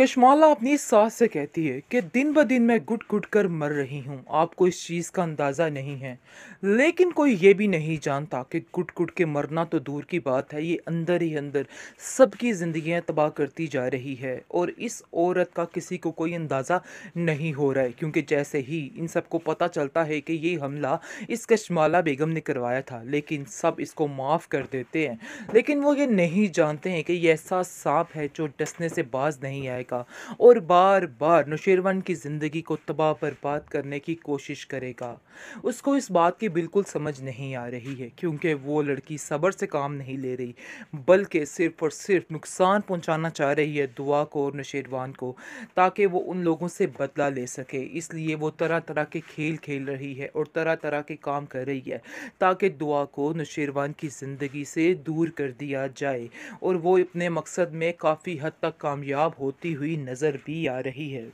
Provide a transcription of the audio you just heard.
कश्माला अपनी सास से कहती है कि दिन ब दिन मैं गुट घुट कर मर रही हूँ आपको इस चीज़ का अंदाज़ा नहीं है लेकिन कोई ये भी नहीं जानता कि गुट गुट के मरना तो दूर की बात है ये अंदर ही अंदर सबकी ज़िंदियाँ तबाह करती जा रही है और इस औरत का किसी को कोई अंदाज़ा नहीं हो रहा है क्योंकि जैसे ही इन सबको पता चलता है कि ये हमला इस कश्माला बेगम ने करवाया था लेकिन सब इसको माफ़ कर देते हैं लेकिन वो ये नहीं जानते हैं कि ये ऐसा सांप है जो डसने से बाज नहीं आएगा जाएगा और बार बार नौशेरवान की ज़िंदगी को तबाह बर्बाद करने की कोशिश करेगा उसको इस बात की बिल्कुल समझ नहीं आ रही है क्योंकि वो लड़की सब्र से काम नहीं ले रही बल्कि सिर्फ और सिर्फ नुकसान पहुंचाना चाह रही है दुआ को और नौशेरवान को ताकि वो उन लोगों से बदला ले सके इसलिए वो तरह तरह के खेल खेल रही है और तरह तरह के काम कर रही है ताकि दुआ को नौशेरवान की ज़िंदगी से दूर कर दिया जाए और वो अपने मकसद में काफ़ी हद तक कामयाब होती हुई नजर भी आ रही है।